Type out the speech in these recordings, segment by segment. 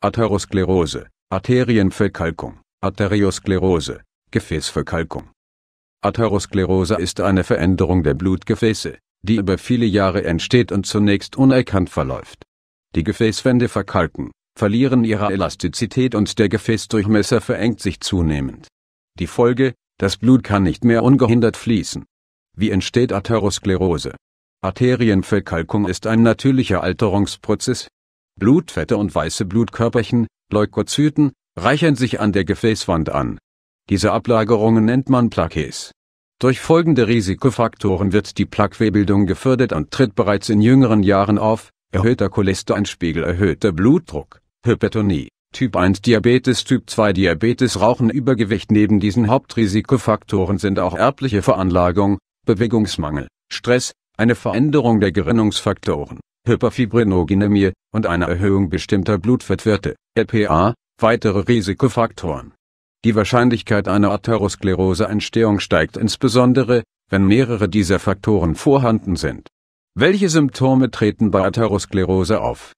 Atherosklerose, Arterienverkalkung, Arteriosklerose, Gefäßverkalkung. Atherosklerose ist eine Veränderung der Blutgefäße, die über viele Jahre entsteht und zunächst unerkannt verläuft. Die Gefäßwände verkalken, verlieren ihre Elastizität und der Gefäßdurchmesser verengt sich zunehmend. Die Folge, das Blut kann nicht mehr ungehindert fließen. Wie entsteht Atherosklerose? Arterienverkalkung ist ein natürlicher Alterungsprozess, Blutfette und weiße Blutkörperchen, Leukozyten, reichern sich an der Gefäßwand an. Diese Ablagerungen nennt man Plaques. Durch folgende Risikofaktoren wird die Plaquebildung gefördert und tritt bereits in jüngeren Jahren auf, erhöhter Cholesterinspiegel, erhöhter Blutdruck, Hypertonie, Typ 1 Diabetes, Typ 2 Diabetes, Rauchen, Übergewicht. Neben diesen Hauptrisikofaktoren sind auch erbliche Veranlagung, Bewegungsmangel, Stress, eine Veränderung der Gerinnungsfaktoren Hyperfibrinogenämie und eine Erhöhung bestimmter Blutfettwerte, LPA, weitere Risikofaktoren. Die Wahrscheinlichkeit einer Atherosklerose-Entstehung steigt insbesondere, wenn mehrere dieser Faktoren vorhanden sind. Welche Symptome treten bei Atherosklerose auf?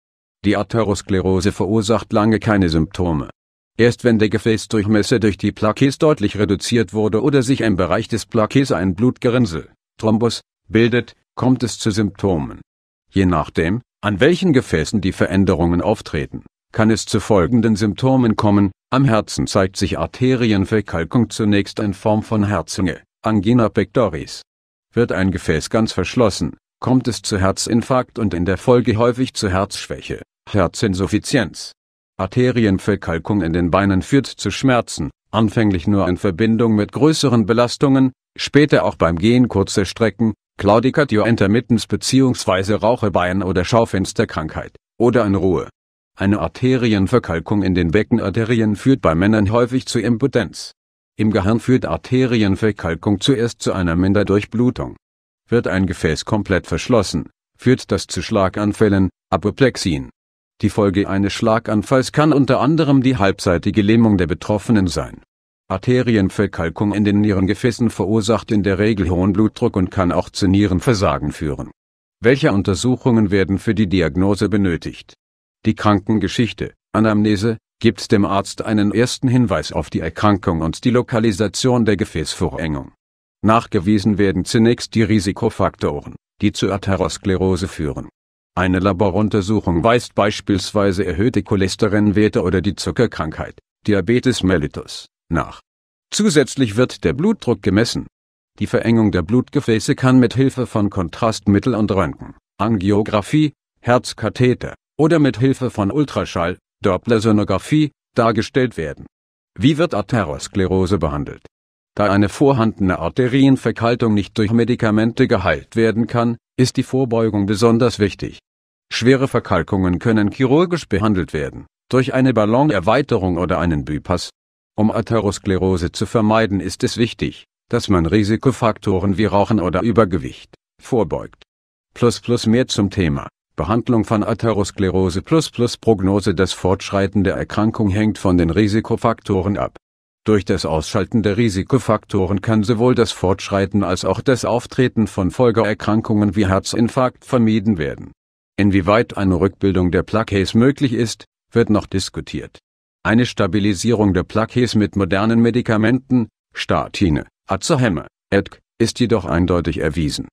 Die Atherosklerose verursacht lange keine Symptome. Erst wenn der Gefäßdurchmesser durch die Plaques deutlich reduziert wurde oder sich im Bereich des Plaques ein Blutgerinnsel, Thrombus, bildet, kommt es zu Symptomen. Je nachdem, an welchen Gefäßen die Veränderungen auftreten, kann es zu folgenden Symptomen kommen. Am Herzen zeigt sich Arterienverkalkung zunächst in Form von Herzenge, Angina pectoris. Wird ein Gefäß ganz verschlossen, kommt es zu Herzinfarkt und in der Folge häufig zu Herzschwäche, Herzinsuffizienz. Arterienverkalkung in den Beinen führt zu Schmerzen, anfänglich nur in Verbindung mit größeren Belastungen, später auch beim Gehen kurzer Strecken, Claudicatio intermittens bzw. Raucherbein oder Schaufensterkrankheit, oder in Ruhe. Eine Arterienverkalkung in den Beckenarterien führt bei Männern häufig zu Impotenz. Im Gehirn führt Arterienverkalkung zuerst zu einer Minderdurchblutung. Wird ein Gefäß komplett verschlossen, führt das zu Schlaganfällen, Apoplexien. Die Folge eines Schlaganfalls kann unter anderem die halbseitige Lähmung der Betroffenen sein Arterienverkalkung in den Nierengefäßen verursacht in der Regel hohen Blutdruck und kann auch zu Nierenversagen führen. Welche Untersuchungen werden für die Diagnose benötigt? Die Krankengeschichte, Anamnese, gibt dem Arzt einen ersten Hinweis auf die Erkrankung und die Lokalisation der Gefäßvorengung. Nachgewiesen werden zunächst die Risikofaktoren, die zu Atherosklerose führen. Eine Laboruntersuchung weist beispielsweise erhöhte Cholesterinwerte oder die Zuckerkrankheit, Diabetes mellitus, nach. Zusätzlich wird der Blutdruck gemessen. Die Verengung der Blutgefäße kann mit Hilfe von Kontrastmittel und Röntgen, Angiografie, Herzkatheter oder mit Hilfe von Ultraschall, Dopplersonographie dargestellt werden. Wie wird Atherosklerose behandelt? Da eine vorhandene Arterienverkaltung nicht durch Medikamente geheilt werden kann, ist die Vorbeugung besonders wichtig. Schwere Verkalkungen können chirurgisch behandelt werden, durch eine Ballonerweiterung oder einen Bypass, um Atherosklerose zu vermeiden ist es wichtig, dass man Risikofaktoren wie Rauchen oder Übergewicht vorbeugt. Plus plus mehr zum Thema Behandlung von Atherosklerose plus plus Prognose Das Fortschreiten der Erkrankung hängt von den Risikofaktoren ab. Durch das Ausschalten der Risikofaktoren kann sowohl das Fortschreiten als auch das Auftreten von Folgeerkrankungen wie Herzinfarkt vermieden werden. Inwieweit eine Rückbildung der Plaques möglich ist, wird noch diskutiert eine Stabilisierung der Plaques mit modernen Medikamenten, Statine, Azahemme, EDK, ist jedoch eindeutig erwiesen